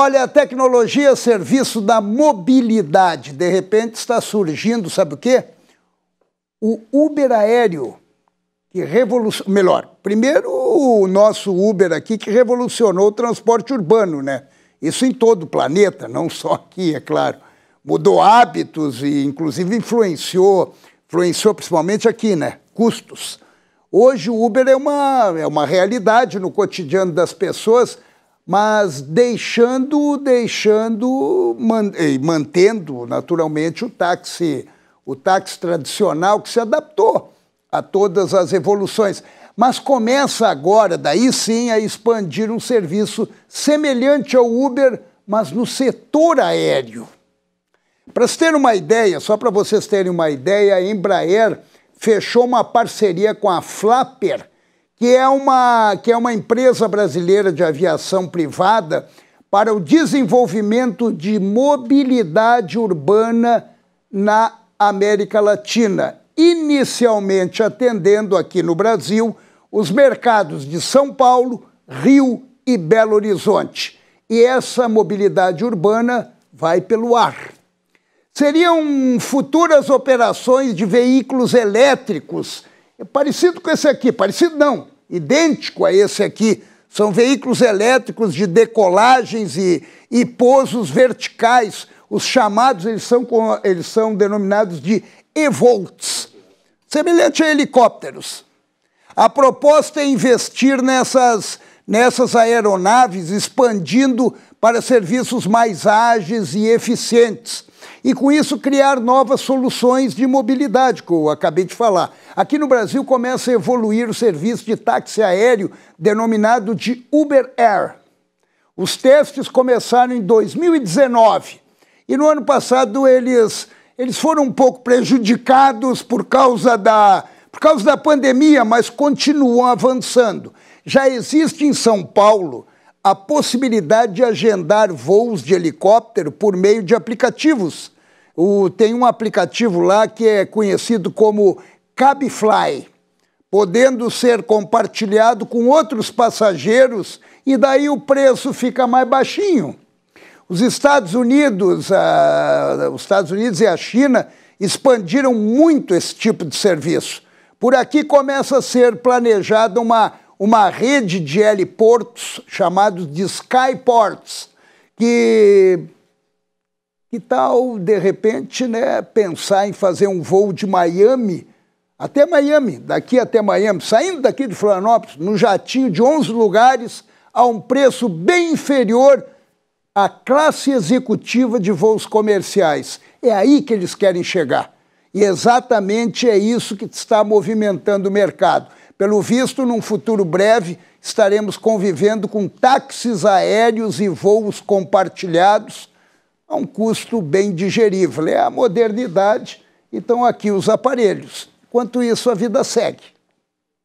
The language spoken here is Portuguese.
Olha, a tecnologia a serviço da mobilidade. De repente está surgindo, sabe o quê? O Uber aéreo, que revolucionou. Melhor, primeiro o nosso Uber aqui, que revolucionou o transporte urbano, né? Isso em todo o planeta, não só aqui, é claro. Mudou hábitos e, inclusive, influenciou, influenciou principalmente aqui, né? Custos. Hoje o Uber é uma, é uma realidade no cotidiano das pessoas mas deixando, deixando, man, mantendo naturalmente o táxi, o táxi tradicional que se adaptou a todas as evoluções. Mas começa agora, daí sim, a expandir um serviço semelhante ao Uber, mas no setor aéreo. Para se uma ideia, só para vocês terem uma ideia, a Embraer fechou uma parceria com a Flapper, que é uma, que é uma empresa brasileira de aviação privada para o desenvolvimento de mobilidade urbana na América Latina, inicialmente atendendo aqui no Brasil os mercados de São Paulo, Rio e Belo Horizonte. E essa mobilidade urbana vai pelo ar. Seriam futuras operações de veículos elétricos é parecido com esse aqui, parecido não, idêntico a esse aqui. São veículos elétricos de decolagens e, e pousos verticais. Os chamados, eles são, eles são denominados de e-volts, semelhante a helicópteros. A proposta é investir nessas, nessas aeronaves, expandindo para serviços mais ágeis e eficientes e, com isso, criar novas soluções de mobilidade, como eu acabei de falar. Aqui no Brasil começa a evoluir o serviço de táxi aéreo denominado de Uber Air. Os testes começaram em 2019 e no ano passado eles, eles foram um pouco prejudicados por causa da, por causa da pandemia, mas continuam avançando. Já existe em São Paulo a possibilidade de agendar voos de helicóptero por meio de aplicativos. O, tem um aplicativo lá que é conhecido como Cabify, podendo ser compartilhado com outros passageiros e daí o preço fica mais baixinho. Os Estados Unidos, a, os Estados Unidos e a China expandiram muito esse tipo de serviço. Por aqui começa a ser planejada uma uma rede de heliportos chamados de skyports, que que tal de repente, né, pensar em fazer um voo de Miami até Miami, daqui até Miami, saindo daqui de Florianópolis, num jatinho de 11 lugares a um preço bem inferior à classe executiva de voos comerciais. É aí que eles querem chegar. E exatamente é isso que está movimentando o mercado. Pelo visto, num futuro breve, estaremos convivendo com táxis aéreos e voos compartilhados a um custo bem digerível. É a modernidade, então aqui os aparelhos. Enquanto isso, a vida segue.